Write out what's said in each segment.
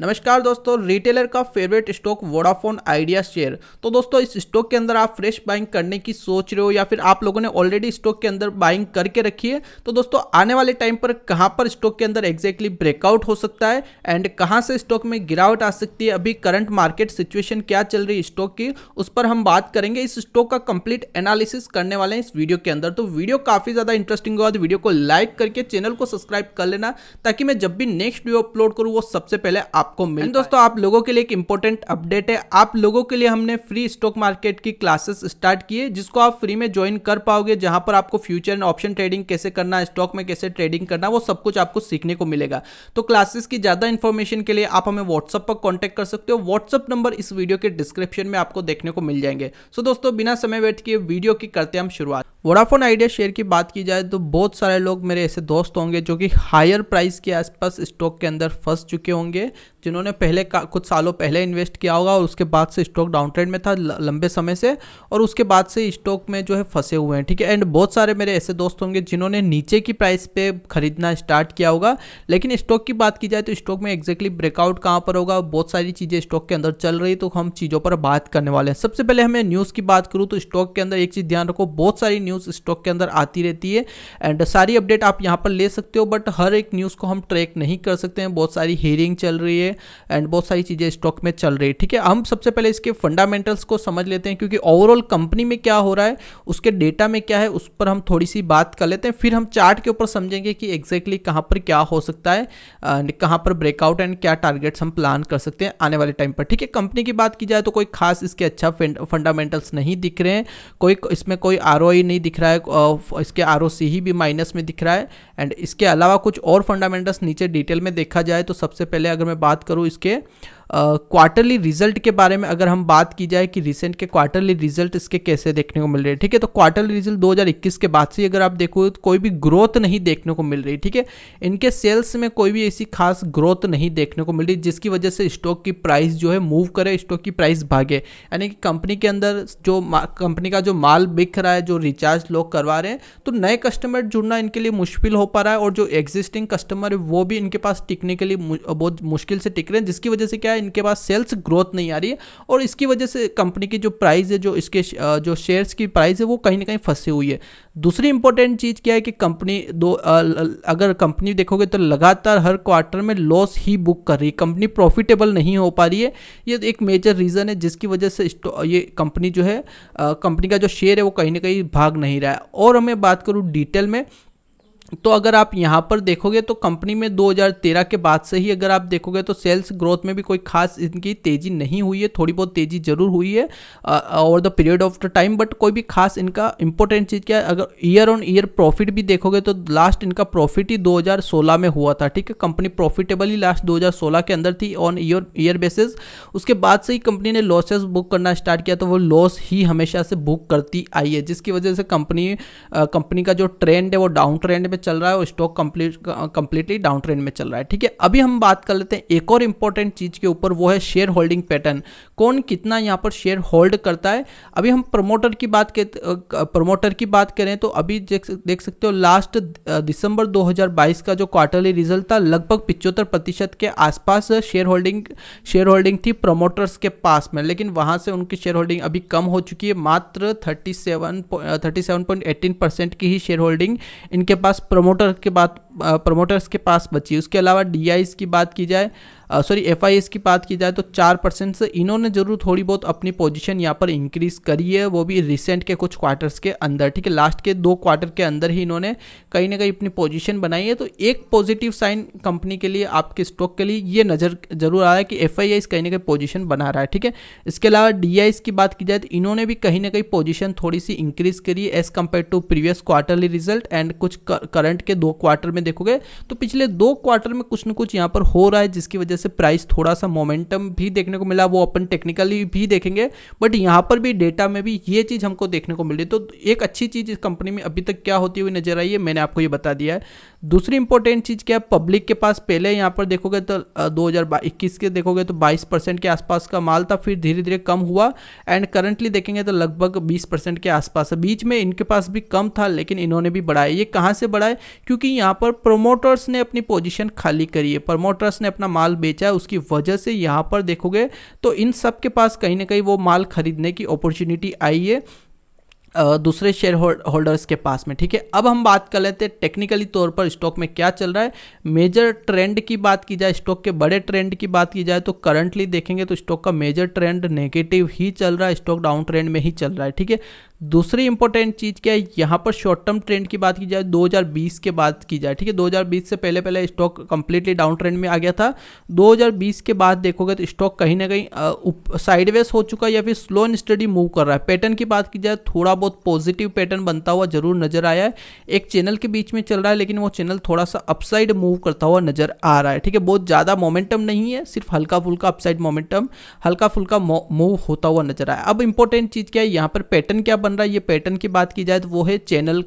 नमस्कार दोस्तों रिटेलर का favourite stock Vodafone Idea share तो दोस्तों इस स्टॉक के अंदर आप फ्रेश बाइंग करने की सोच रहे हो या फिर आप लोगों ने ऑलरेडी स्टॉक के अंदर बाइंग करके रखी है तो दोस्तों आने वाले टाइम पर कहां पर स्टॉक के अंदर एग्जैक्टली ब्रेकआउट हो सकता है एंड कहां से स्टॉक में गिरावट आ सकती है अभी करंट मार्केट सिचुएशन क्या चल रही है स्टॉक की उस पर हम बात करेंगे इस स्टॉक का कंप्लीट एनालिसिस करने वाले हैं इस वीडियो के अंदर तो वीडियो काफ़ी ज़्यादा इंटरेस्टिंग होगा वीडियो तो को लाइक करके चैनल को सब्सक्राइब कर लेना ताकि मैं जब भी नेक्स्ट वीडियो अपलोड करूँ वो सबसे पहले आप आपको मिल दोस्तों आप लोगों के लिए एक इंपॉर्टेंट अपडेट है आप लोगों के लिए हमने फ्री स्टॉक मार्केट की क्लासेस स्टार्ट किए जिसको आप फ्री में ज्वाइन कर पाओगे जहां पर आपको फ्यूचर एंड ऑप्शन ट्रेडिंग कैसे करना स्टॉक में कैसे ट्रेडिंग करना वो सब कुछ आपको सीखने को मिलेगा तो क्लासेस की ज्यादा इन्फॉर्मेशन के लिए आप हमें व्हाट्सअप पर कॉन्टेक्ट कर सकते हो व्हाट्सअप नंबर इस वीडियो के डिस्क्रिप्शन में आपको देखने को मिल जाएंगे सो दोस्तों बिना समय वेट किए वीडियो की करते हैं हम शुरुआत वोडाफोन आइडिया शेयर की बात की जाए तो बहुत सारे लोग मेरे ऐसे दोस्त होंगे जो कि हायर प्राइस के आसपास स्टॉक के अंदर फंस चुके होंगे जिन्होंने पहले कुछ सालों पहले इन्वेस्ट किया होगा और उसके बाद से स्टॉक डाउन ट्रेंड में था लंबे समय से और उसके बाद से स्टॉक में जो है फंसे हुए हैं ठीक है एंड बहुत सारे मेरे ऐसे दोस्त होंगे जिन्होंने नीचे की प्राइस पे खरीदना स्टार्ट किया होगा लेकिन स्टॉक की बात की जाए तो स्टॉक में एग्जैक्टली ब्रेकआउट कहाँ पर होगा बहुत सारी चीज़ें स्टॉक के अंदर चल रही तो हम चीज़ों पर बात करने वाले हैं सबसे पहले हमें न्यूज़ की बात करूँ तो स्टॉक के अंदर एक चीज़ ध्यान रखो बहुत सारी न्यूज़ स्टॉक के अंदर आती रहती है एंड सारी अपडेट आप यहाँ पर ले सकते हो बट हर एक न्यूज़ को हम ट्रैक नहीं कर सकते हैं बहुत सारी हियरिंग चल रही है एंड बहुत सारी चीज़ें स्टॉक में चल रही है ठीक है हम सबसे पहले इसके फंडामेंटल्स को समझ लेते हैं क्योंकि ओवरऑल कंपनी में क्या हो रहा है उसके डेटा में क्या है उस पर हम थोड़ी सी बात कर लेते हैं फिर हम चार्ट के ऊपर समझेंगे कि एग्जैक्टली कहाँ पर क्या हो सकता है कहाँ पर ब्रेकआउट एंड क्या टारगेट्स हम प्लान कर सकते हैं आने वाले टाइम पर ठीक है कंपनी की बात की जाए तो कोई खास इसके अच्छा फंडामेंटल्स नहीं दिख रहे हैं कोई इसमें कोई आर नहीं दिख रहा है इसके आर ही भी माइनस में दिख रहा है एंड इसके अलावा कुछ और फंडामेंटल्स नीचे डिटेल में देखा जाए तो सबसे पहले अगर मैं बात करूँ करो इसके क्वार्टरली रिजल्ट के बारे में अगर हम बात की जाए कि रिसेंट के क्वार्टरली रिजल्ट इसके कैसे देखने को मिल रहे हैं ठीक है तो क्वार्टरली रिजल्ट 2021 के बाद से अगर आप देखो तो कोई भी ग्रोथ नहीं देखने को मिल रही ठीक है इनके सेल्स में कोई भी ऐसी खास ग्रोथ नहीं देखने को मिल रही जिसकी वजह से स्टॉक की प्राइस जो है मूव करे स्टॉक की प्राइस भागे यानी कि कंपनी के अंदर जो कंपनी का जो माल बिक रहा है जो रिचार्ज लोग करवा रहे हैं तो नए कस्टमर जुड़ना इनके लिए मुश्किल हो पा रहा है और जो एग्जिस्टिंग कस्टमर है वो भी इनके पास टिकने के लिए बहुत मुश्किल से टिक रहे हैं जिसकी वजह से क्या है है इनके पास सेल्स ग्रोथ नहीं आ रही है और इसकी वजह से कंपनी की जो प्राइस है जो इसके जो शेयर्स की प्राइस है वो कहीं ना कहीं फंसी हुई है दूसरी इंपॉर्टेंट चीज़ क्या है कि कंपनी दो अगर कंपनी देखोगे तो लगातार हर क्वार्टर में लॉस ही बुक कर रही है कंपनी प्रॉफिटेबल नहीं हो पा रही है ये एक मेजर रीज़न है जिसकी वजह से तो, ये कंपनी जो है कंपनी का जो शेयर है वो कहीं ना कहीं भाग नहीं रहा है और मैं बात करूँ डिटेल में तो अगर आप यहाँ पर देखोगे तो कंपनी में 2013 के बाद से ही अगर आप देखोगे तो सेल्स ग्रोथ में भी कोई खास इनकी तेज़ी नहीं हुई है थोड़ी बहुत तेज़ी जरूर हुई है over the period of the time but कोई भी खास इनका इंपॉर्टेंट चीज़ क्या है अगर ईयर ऑन ईयर प्रॉफिट भी देखोगे तो लास्ट इनका प्रॉफिट ही दो में हुआ था ठीक है कंपनी प्रॉफिटेबल ही लास्ट दो के अंदर थी ऑन ईयर ईयर बेसिस उसके बाद से ही कंपनी ने लॉसेज बुक करना स्टार्ट किया तो वो लॉस ही हमेशा से बुक करती आई है जिसकी वजह से कंपनी कंपनी का जो ट्रेंड है वो डाउन ट्रेंड में पे चल रहा है और stock complete completely down trend में चल रहा है ठीक है अभी हम बात कर लेते हैं एक और इंपॉर्टेंट चीज़ के ऊपर वो है शेयर होल्डिंग पैटर्न कौन कितना यहाँ पर शेयर होल्ड करता है अभी हम प्रमोटर की बात के प्रमोटर की बात करें तो अभी देख सकते हो लास्ट दिसंबर 2022 का जो क्वार्टरली रिजल्ट था लगभग पिचहत्तर प्रतिशत के आसपास शेयर होल्डिंग शेयर होल्डिंग थी प्रमोटर्स के पास में लेकिन वहां से उनकी शेयर होल्डिंग अभी कम हो चुकी है मात्र थर्टी सेवन परसेंट की ही शेयर होल्डिंग इनके पास प्रमोटर के बाद प्रमोटर्स के पास बची उसके अलावा डी की बात की जाए सॉरी एफ की बात की जाए तो चार परसेंट से इन्होंने जरूर थोड़ी बहुत अपनी पोजीशन यहाँ पर इंक्रीज करी है वो भी रिसेंट के कुछ क्वार्टर्स के अंदर ठीक है लास्ट के दो क्वार्टर के अंदर ही इन्होंने कहीं ना कहीं अपनी पोजीशन बनाई है तो एक पॉजिटिव साइन कंपनी के लिए आपके स्टॉक के लिए ये नज़र जरूर आ रहा है कि एफ कहीं ना कहीं पोजिशन बना रहा है ठीक है इसके अलावा डी की बात की जाए तो इन्होंने भी कहीं ना कहीं पोजिशन थोड़ी सी इंक्रीज करी as compare to previous quarterly result and कुछ करंट के दो क्वार्टर में देखोगे तो पिछले दो क्वार्टर में कुछ ना कुछ यहाँ पर हो रहा है जिसकी वजह वजह से प्राइस थोड़ा सा मोमेंटम भी देखने को मिला वो अपन टेक्निकली भी देखेंगे बट यहाँ पर भी डेटा में भी ये चीज़ हमको देखने को मिली तो एक अच्छी चीज़ इस कंपनी में अभी तक क्या होती हुई नजर आई है मैंने आपको ये बता दिया है दूसरी इंपॉर्टेंट चीज़ क्या है पब्लिक के पास पहले यहाँ पर देखोगे तो दो के देखोगे तो बाईस के आसपास का माल था फिर धीरे धीरे कम हुआ एंड करंटली देखेंगे तो लगभग बीस के आसपास बीच में इनके पास भी कम था लेकिन इन्होंने भी बढ़ाया ये कहाँ से बढ़ाए क्योंकि यहाँ पर प्रोमोटर्स ने अपनी पोजिशन खाली करी है प्रोमोटर्स ने अपना माल बेचा है उसकी वजह से यहाँ पर देखोगे तो इन सब के पास कहीं ना कहीं वो माल खरीदने की अपॉर्चुनिटी आई है दूसरे शेयर होल्डर्स के पास में ठीक है अब हम बात कर लेते हैं टेक्निकली तौर पर स्टॉक में क्या चल रहा है मेजर ट्रेंड की बात की जाए स्टॉक के बड़े ट्रेंड की बात की जाए तो करंटली देखेंगे तो स्टॉक का मेजर ट्रेंड नेगेटिव ही चल रहा है स्टॉक डाउन ट्रेंड में ही चल रहा है ठीक है दूसरी इंपॉर्टेंट चीज़ क्या है यहाँ पर शॉर्ट टर्म ट्रेंड की बात की जाए 2020 के बाद की जाए ठीक है 2020 से पहले पहले स्टॉक कंप्लीटली डाउन ट्रेंड में आ गया था 2020 के बाद देखोगे तो स्टॉक कहीं ना कहीं साइडवेज हो चुका है या फिर स्लो एंड स्टडी मूव कर रहा है पैटर्न की बात की जाए थोड़ा बहुत पॉजिटिव पैटर्न बनता हुआ जरूर नजर आया है एक चैनल के बीच में चल रहा है लेकिन वो चैनल थोड़ा सा अपसाइड मूव करता हुआ नजर आ रहा है ठीक है बहुत ज़्यादा मोमेंटम नहीं है सिर्फ हल्का फुल्का अपसाइड मोमेंटम हल्का फुल्का मूव होता हुआ नजर आया अब इंपॉर्टेंट चीज़ क्या है यहाँ पर पैटर्न क्या बन रहा है ये पैटर्न की बात की जाए तो वो है चैनल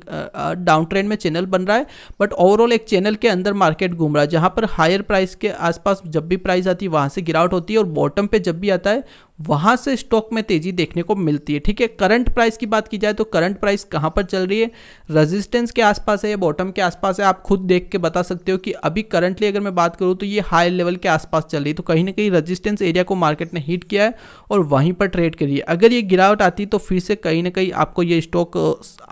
डाउन ट्रेंड में चैनल बन रहा है बट ओवरऑल एक चैनल के अंदर मार्केट घूम रहा है जहाँ पर हायर प्राइस के आसपास जब भी प्राइस आती है वहाँ से गिरावट होती है और बॉटम पर जब भी आता है वहां से स्टॉक में तेजी देखने को मिलती है ठीक है करंट प्राइस की बात की जाए तो करंट प्राइस कहां पर चल रही है रेजिस्टेंस के आसपास है या बॉटम के आसपास है आप खुद देख के बता सकते हो कि अभी करंटली अगर मैं बात करूं तो ये हाई लेवल के आसपास चल रही है तो कहीं ना कहीं रजिस्टेंस एरिया को मार्केट ने हीट किया है और वहीं पर ट्रेड करी है अगर ये गिरावट आती तो फिर से कहीं ना कहीं आपको ये स्टॉक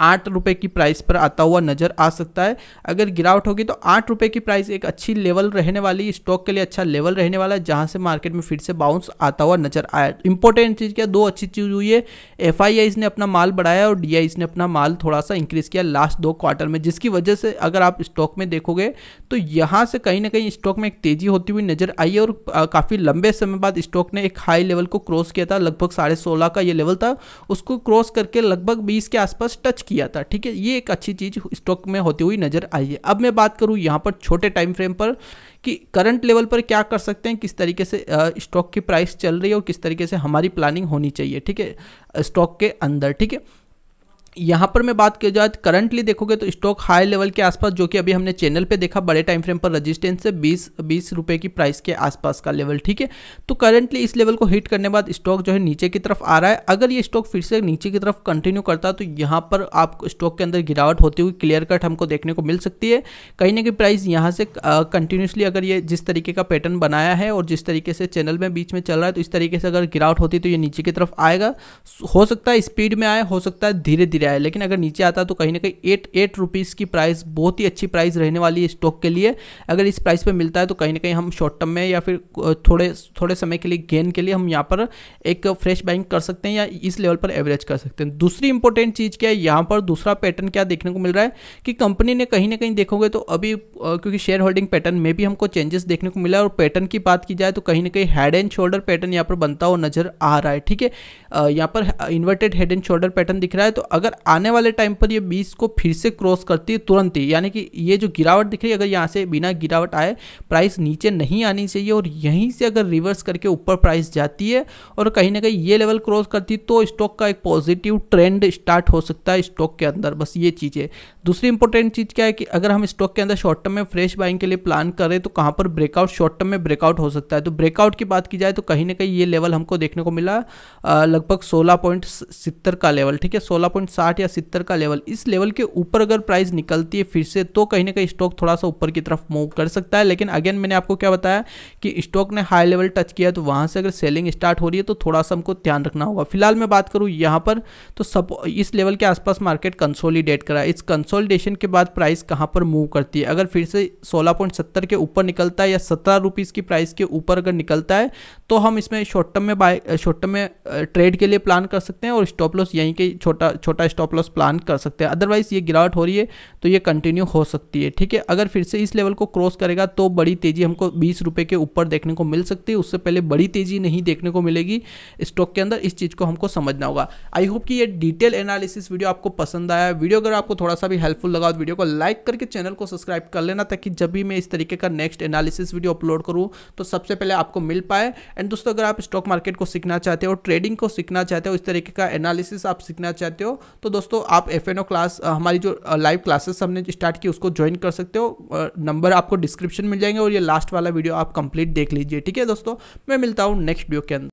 आठ रुपये की प्राइस पर आता हुआ नजर आ सकता है अगर गिरावट होगी तो आठ रुपये की प्राइस एक अच्छी लेवल रहने वाली स्टॉक के लिए अच्छा लेवल रहने वाला है जहाँ से मार्केट में फिर से बाउंस आता हुआ नजर आया इंपॉर्टेंट चीज़ क्या दो अच्छी चीज़ हुई है एफ ने अपना माल बढ़ाया और डी ने अपना माल थोड़ा सा इंक्रीज़ किया लास्ट दो क्वार्टर में जिसकी वजह से अगर आप स्टॉक में देखोगे तो यहां से कहीं ना कहीं स्टॉक में एक तेज़ी होती हुई नजर आई है और काफ़ी लंबे समय बाद स्टॉक ने एक हाई लेवल को क्रॉस किया था लगभग साढ़े सोलह का ये लेवल था उसको क्रॉस करके लगभग बीस के आसपास टच किया था ठीक है ये एक अच्छी चीज़ स्टॉक में होती हुई नजर आई है अब मैं बात करूं यहाँ पर छोटे टाइम फ्रेम पर कि करंट लेवल पर क्या कर सकते हैं किस तरीके से स्टॉक की प्राइस चल रही है और किस तरीके से हमारी प्लानिंग होनी चाहिए ठीक है स्टॉक के अंदर ठीक है यहाँ पर मैं बात की जाए करंटली तो देखोगे तो स्टॉक हाई लेवल के आसपास जो कि अभी हमने चैनल पे देखा बड़े टाइम फ्रेम पर रेजिस्टेंस से 20 बीस रुपये की प्राइस के आसपास का लेवल ठीक है तो करंटली इस लेवल को हिट करने बाद स्टॉक जो है नीचे की तरफ आ रहा है अगर ये स्टॉक फिर से नीचे की तरफ कंटिन्यू करता तो यहाँ पर आप स्टॉक के अंदर गिरावट होती हुई क्लियर कट हमको देखने को मिल सकती है कहीं ना कहीं प्राइस यहाँ से कंटिन्यूसली अगर ये जिस तरीके का पैटर्न बनाया है और जिस तरीके से चैनल में बीच में चल रहा है तो इस तरीके से अगर गिरावट होती तो ये नीचे की तरफ आएगा हो सकता है स्पीड में आए हो सकता है धीरे धीरे गया है लेकिन अगर नीचे आता तो कहीं ना कहीं एट एट रुपीज़ की प्राइस बहुत ही अच्छी प्राइस रहने वाली है स्टॉक के लिए अगर इस प्राइस पर मिलता है तो कहीं ना कहीं हम शॉर्ट टर्म में या फिर थोड़े थोड़े समय के लिए गेन के लिए हम यहाँ पर एक फ्रेश बाइंग कर सकते हैं या इस लेवल पर एवरेज कर सकते हैं दूसरी इंपॉर्टेंट चीज़ क्या है यहाँ पर दूसरा पैटर्न क्या देखने को मिल रहा है कि कंपनी ने कहीं ना कहीं देखोगे तो अभी क्योंकि शेयर होल्डिंग पैटर्न में भी हमको चेंजेस देखने को मिला और पैटर्न की बात की जाए तो कहीं ना कहीं हेड एंड शोल्डर पैटर्न यहाँ पर बनता हुआ नजर आ रहा है ठीक है यहाँ पर inverted head and shoulder pattern दिख रहा है तो अगर आने वाले टाइम पर ये 20 को फिर से क्रॉस करती है तुरंत ही यानी कि ये जो गिरावट दिख रही है अगर यहाँ से बिना गिरावट आए प्राइस नीचे नहीं आनी चाहिए और यहीं से अगर रिवर्स करके ऊपर प्राइस जाती है और कहीं ना कहीं ये लेवल क्रॉस करती तो स्टॉक का एक पॉजिटिव ट्रेंड स्टार्ट हो सकता है स्टॉक के अंदर बस ये चीज़ है दूसरी इंपॉर्टेंट चीज़ क्या है कि अगर हम स्टॉक के अंदर शॉर्ट टर्म में फ्रेश बाइंग के लिए प्लान करें तो कहाँ पर ब्रेकआउट शॉर्ट टर्म में ब्रेकआउट हो सकता है तो ब्रेकआउट की बात की जाए तो कहीं ना कहीं ये लेवल हमको देखने को मिला लगभग सोलह पॉइंट सितर का लेवल ठीक है सोलह पॉइंट साठ या सितर का लेवल इस लेवल के ऊपर अगर प्राइस निकलती है फिर से तो कहीं ना कहीं स्टॉक थोड़ा सा ऊपर की तरफ मूव कर सकता है लेकिन अगेन मैंने आपको क्या बताया कि स्टॉक ने हाई लेवल टच किया तो वहां से अगर सेलिंग स्टार्ट हो रही है तो थोड़ा सा हमको ध्यान रखना होगा फिलहाल मैं बात करूँ यहाँ पर तो सब इस लेवल के आसपास मार्केट कंसोलीडेट करा इस कंसोलिडेशन के बाद प्राइस कहाँ पर मूव करती है अगर फिर से सोलह के ऊपर निकलता है या सत्रह की प्राइस के ऊपर अगर निकलता है तो हम इसमें शॉर्ट टर्म में बाय शॉर्ट टर्म में ट्रेड के लिए प्लान कर सकते हैं और स्टॉप लॉस यहीं के छोटा छोटा का स्टॉप लॉस प्लान कर सकते हैं अदरवाइज ये गिरावट हो रही है तो ये कंटिन्यू हो सकती है ठीक है अगर फिर से इस लेवल को क्रॉस करेगा तो बड़ी तेज़ी हमको बीस रुपये के ऊपर देखने को मिल सकती है उससे पहले बड़ी तेज़ी नहीं देखने को मिलेगी स्टॉक के अंदर इस चीज़ को हमको समझना होगा आई होप कि ये डिटेल एनालिसिस वीडियो आपको पसंद आया वीडियो अगर आपको थोड़ा सा भी हेल्पफुल लगा वीडियो तो को लाइक करके चैनल को सब्सक्राइब कर लेना ताकि जब भी मैं इस तरीके का नेक्स्ट एनालिसिस वीडियो अपलोड करूँ तो सबसे पहले आपको मिल पाए एंड दोस्तों अगर आप स्टॉक मार्केट को सीखना चाहते हो ट्रेडिंग को सीखना चाहते हो इस तरीके का एनालिसिस आप सीखना चाहते हो तो दोस्तों आप एफ क्लास हमारी जो लाइव क्लासेस हमने स्टार्ट की उसको ज्वाइन कर सकते हो नंबर आपको डिस्क्रिप्शन मिल जाएंगे और ये लास्ट वाला वीडियो आप कंप्लीट देख लीजिए ठीक है दोस्तों मैं मिलता हूँ नेक्स्ट वीडियो के अंदर